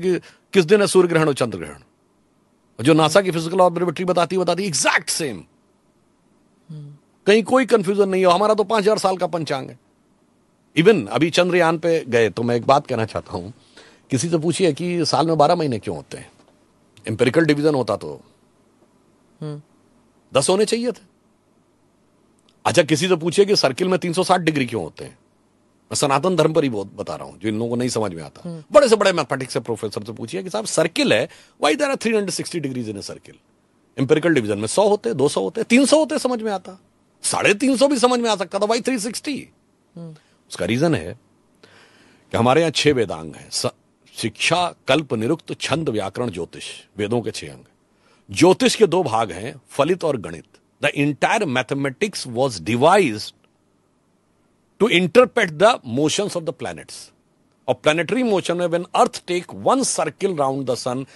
कि किस दिन है सूर्य ग्रहण और चंद्र ग्रहण जो नासा की फिजिकल ऑब्जर्वेटरी बताती बताती एग्जैक्ट सेम कहीं कोई कंफ्यूजन नहीं हो हमारा तो पांच हजार साल का पंचांग है इवन अभी चंद्रयान पे गए तो मैं एक बात कहना चाहता हूं किसी से पूछिए कि साल में बारह महीने क्यों होते हैं एम्पेरिकल डिवीजन होता तो दस होने चाहिए थे अच्छा किसी से पूछिए कि सर्किल में तीन डिग्री क्यों होते हैं मैं सनातन धर्म पर ही बहुत बता रहा हूँ जो इन लोगों को नहीं समझ में आता हम्म। बड़े से बड़े मैथमेटिक्स से प्रोफेसर से पूछिए कि साहब सर्किल है why there three hundred sixty degrees in circle empirical division में सौ होते दो सौ होते तीन सौ होते समझ में आता साढ़े तीन सौ भी समझ में आ सकता था वाई थ्री सिक्सटी उसका रीजन है कि हमारे यहाँ छह वेदांग हैं शिक्षा कल्प निरुक्त छंद व्याकरण ज्योतिष वेदों के छह अंग ज्योतिष के दो भाग हैं फलित और गणित the entire mathematics was devised to interpret the motions of the planets. A planetary motion when Earth take one circle round the sun,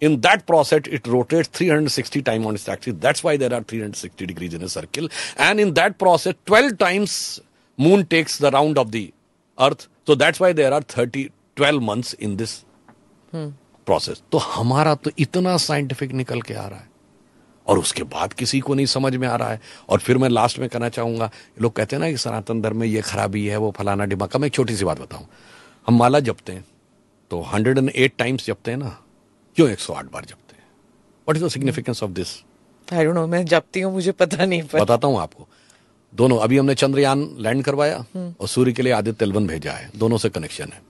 in that process it rotates 360 times on its axis. That's why there are 360 degrees in a circle. And in that process, 12 times moon takes the round of the Earth. So that's why there are 30, 12 months in this hmm. Process तो हमारा तो इतना scientific निकल के आ रहा है और उसके बाद किसी को नहीं समझ में आ रहा है और फिर मैं लास्ट में कहना चाहूंगा लोग कहते हैं ना कि सनातन धर्म में ये खराबी है वो फलाना डिमाका मैं एक छोटी सी बात बताऊं हम माला जपते हैं तो हंड्रेड एंड एट टाइम्स जपते हैं ना क्यों एक सौ आठ बार जपते हैं what is the significance of this I don't know मैं जपती हूँ मुझे पता नहीं पर... बताता हूँ आपको दोनों अभी हमने चंद्रयान लैंड करवाया हम्म। और सूर्य के लिए आदित्य तेलवन भेजा है दोनों से कनेक्शन है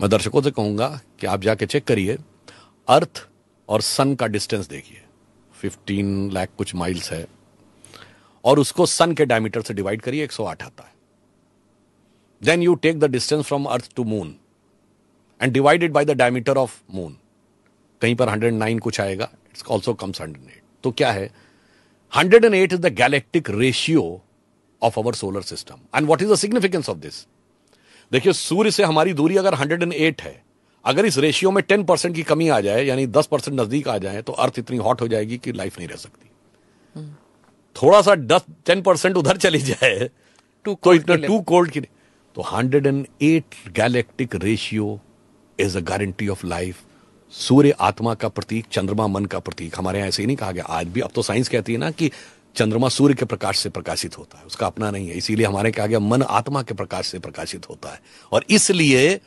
मैं दर्शकों से कहूंगा कि आप जाके चेक करिए अर्थ और सन का डिस्टेंस देखिए फिफ्टीन लाख कुछ माइल्स है और उसको सन के डायमीटर से डिवाइड करिए आठ आता है then you take the distance from earth to moon and divided by the diameter of moon कहीं पर हंड्रेड नाइन कुछ आएगा इट्स ऑल्सो कम्स एट तो क्या है hundred and eight is the galactic ratio of our solar system and what is the significance of this देखिए सूर्य से हमारी दूरी अगर हंड्रेड एंड एट है अगर इस रेशियो में टेन परसेंट की कमी आ जाए यानी दस परसेंट नजदीक आ जाए तो अर्थ इतनी हॉट हो जाएगी कि लाइफ नहीं रह सकती थोड़ा सा दस टेन परसेंट उधर चली जाए तो इतना टू कोल्ड की तो hundred and eight galactic ratio is a guarantee of life सूर्य आत्मा का प्रतीक चंद्रमा मन का प्रतीक हमारे यहाँ ऐसे ही नहीं कहा गया आज भी अब तो साइंस कहती है ना कि चंद्रमा सूर्य के प्रकाश से प्रकाशित होता है उसका अपना नहीं है इसीलिए हमारे कहा गया मन आत्मा के प्रकाश से प्रकाशित होता है और इसलिए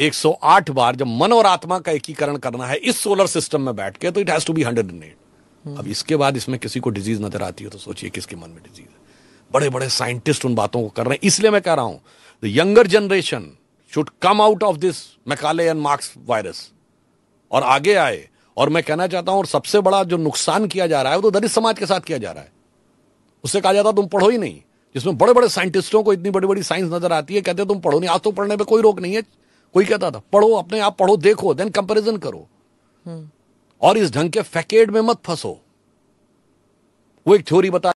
108 बार जब मन और आत्मा का एकीकरण करना है इस सोलर सिस्टम में बैठ के तो it has to be hundred and eight अब इसके बाद इसमें किसी को डिजीज नजर आती हो तो सोचिए किसके मन में डिजीज है बड़े बड़े साइंटिस्ट उन बातों को कर रहे हैं इसलिए मैं कह रहा हूं the younger generation should come out of this Macaulay and Marx virus और आगे आए और मैं कहना चाहता हूं और सबसे बड़ा जो नुकसान किया जा रहा है वो तो दलित समाज के साथ किया जा रहा है उससे कहा जाता तुम पढ़ो ही नहीं जिसमें बड़े बड़े साइंटिस्टों को इतनी बड़ी बड़ी साइंस नजर आती है कहते तुम पढ़ो नहीं आज तो पढ़ने पर कोई रोक नहीं है कोई कहता था पढ़ो अपने आप पढ़ो देखो देन कंपैरिजन करो हम्म। और इस ढंग के फैकेट में मत फंसो वो एक थ्योरी बता